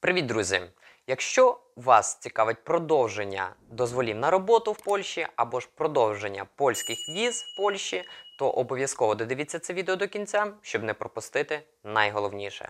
Привіт, друзі! Якщо вас цікавить продовження дозволів на роботу в Польщі або ж продовження польських віз в Польщі, то обов'язково додивіться це відео до кінця, щоб не пропустити найголовніше.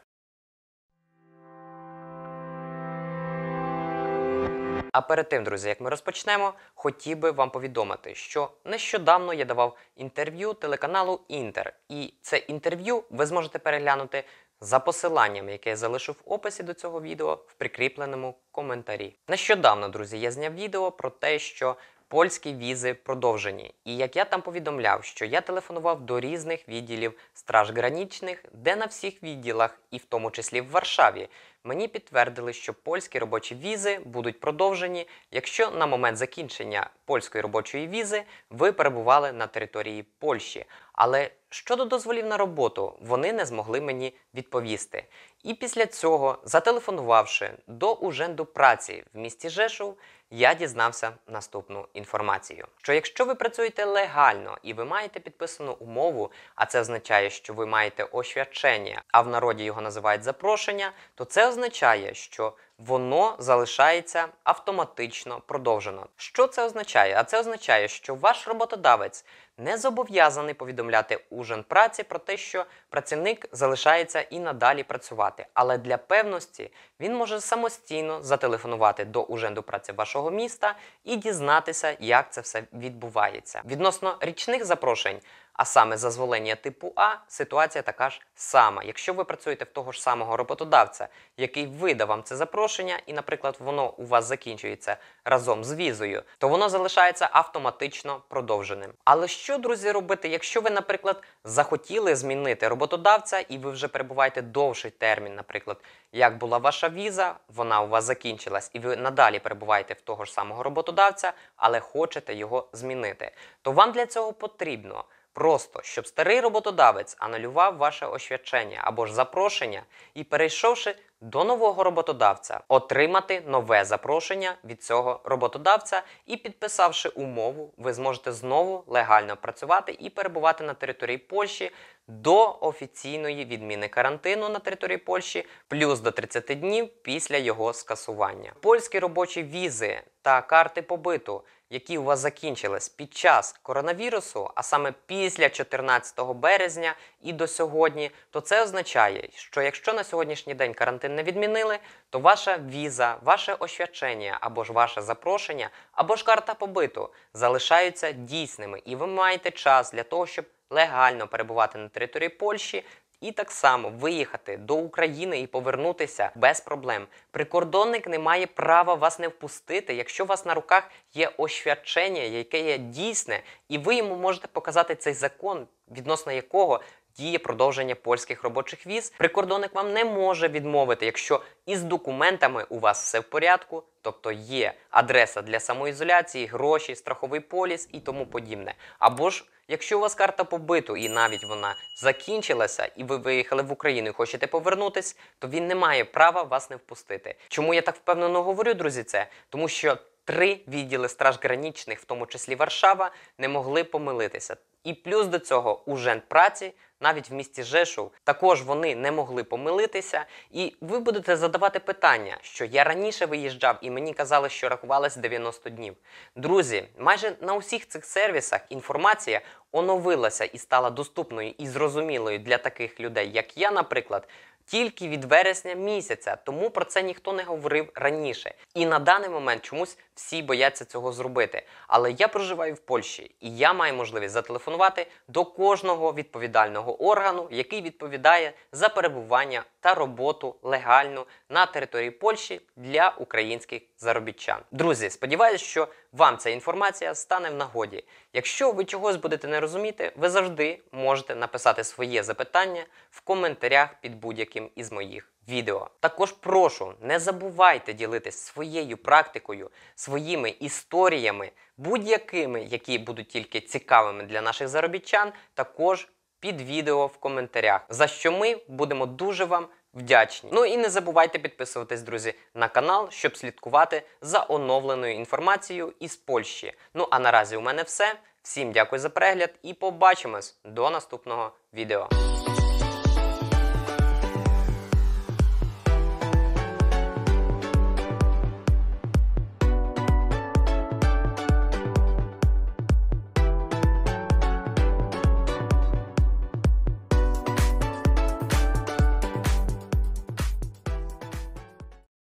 А перед тим, друзі, як ми розпочнемо, хотів би вам повідомити, що нещодавно я давав інтерв'ю телеканалу Інтер, і це інтерв'ю ви зможете переглянути за посиланням, яке я залишу в описі до цього відео в прикріпленому коментарі. Нещодавно, друзі, я зняв відео про те, що польські візи продовжені. І як я там повідомляв, що я телефонував до різних відділів страж гранічних, де на всіх відділах, і в тому числі в Варшаві, мені підтвердили, що польські робочі візи будуть продовжені, якщо на момент закінчення польської робочої візи ви перебували на території Польщі. Але щодо дозволів на роботу, вони не змогли мені відповісти. І після цього, зателефонувавши до Уженду праці в місті Жешов, я дізнався наступну інформацію: що якщо ви працюєте легально і ви маєте підписану умову, а це означає, що ви маєте освячення, а в народі його називають запрошення, то це означає, що воно залишається автоматично продовжено. Що це означає? А це означає, що ваш роботодавець не зобов'язаний повідомляти у праці про те, що працівник залишається і надалі працювати. Але для певності він може самостійно зателефонувати до Уженду праці вашого міста і дізнатися, як це все відбувається. Відносно річних запрошень а саме зазволення типу А, ситуація така ж сама. Якщо ви працюєте в того ж самого роботодавця, який видав вам це запрошення, і, наприклад, воно у вас закінчується разом з візою, то воно залишається автоматично продовженим. Але що, друзі, робити, якщо ви, наприклад, захотіли змінити роботодавця, і ви вже перебуваєте довший термін, наприклад, як була ваша віза, вона у вас закінчилась, і ви надалі перебуваєте в того ж самого роботодавця, але хочете його змінити, то вам для цього потрібно. Просто щоб старий роботодавець анулював ваше освячення або ж запрошення і, перейшовши до нового роботодавця, отримати нове запрошення від цього роботодавця і підписавши умову, ви зможете знову легально працювати і перебувати на території Польщі до офіційної відміни карантину на території Польщі, плюс до 30 днів після його скасування. Польські робочі візи та карти побиту які у вас закінчились під час коронавірусу, а саме після 14 березня і до сьогодні, то це означає, що якщо на сьогоднішній день карантин не відмінили, то ваша віза, ваше освячення або ж ваше запрошення, або ж карта побиту залишаються дійсними, і ви маєте час для того, щоб легально перебувати на території Польщі і так само виїхати до України і повернутися без проблем. Прикордонник не має права вас не впустити, якщо у вас на руках є освячення, яке є дійсне, і ви йому можете показати цей закон, відносно якого. Діє продовження польських робочих віз. Прикордонник вам не може відмовити, якщо із документами у вас все в порядку, Тобто є адреса для самоізоляції, гроші, страховий поліс і тому подібне. Або ж, якщо у вас карта побиту і навіть вона закінчилася, і ви виїхали в Україну і хочете повернутись, то він не має права вас не впустити. Чому я так впевнено говорю, друзі? Це тому що Три відділи стражгранічних, в тому числі Варшава, не могли помилитися. І плюс до цього у Женпраці, навіть в місті Жешув, також вони не могли помилитися. І ви будете задавати питання, що я раніше виїжджав і мені казали, що рахувалось 90 днів. Друзі, майже на усіх цих сервісах інформація оновилася і стала доступною і зрозумілою для таких людей, як я, наприклад, тільки від вересня місяця, тому про це ніхто не говорив раніше. І на даний момент чомусь всі бояться цього зробити. Але я проживаю в Польщі, і я маю можливість зателефонувати до кожного відповідального органу, який відповідає за перебування та роботу легальну на території Польщі для українських заробітчан. Друзі, сподіваюся, що вам ця інформація стане в нагоді. Якщо ви чогось будете не розуміти, ви завжди можете написати своє запитання в коментарях під будь-яким будь із моїх відео. Також прошу, не забувайте ділитись своєю практикою, своїми історіями, будь-якими, які будуть тільки цікавими для наших заробітчан, також під відео в коментарях, за що ми будемо дуже вам. Вдячні. Ну і не забувайте підписуватись, друзі, на канал, щоб слідкувати за оновленою інформацією із Польщі. Ну а наразі у мене все. Всім дякую за перегляд і побачимось до наступного відео.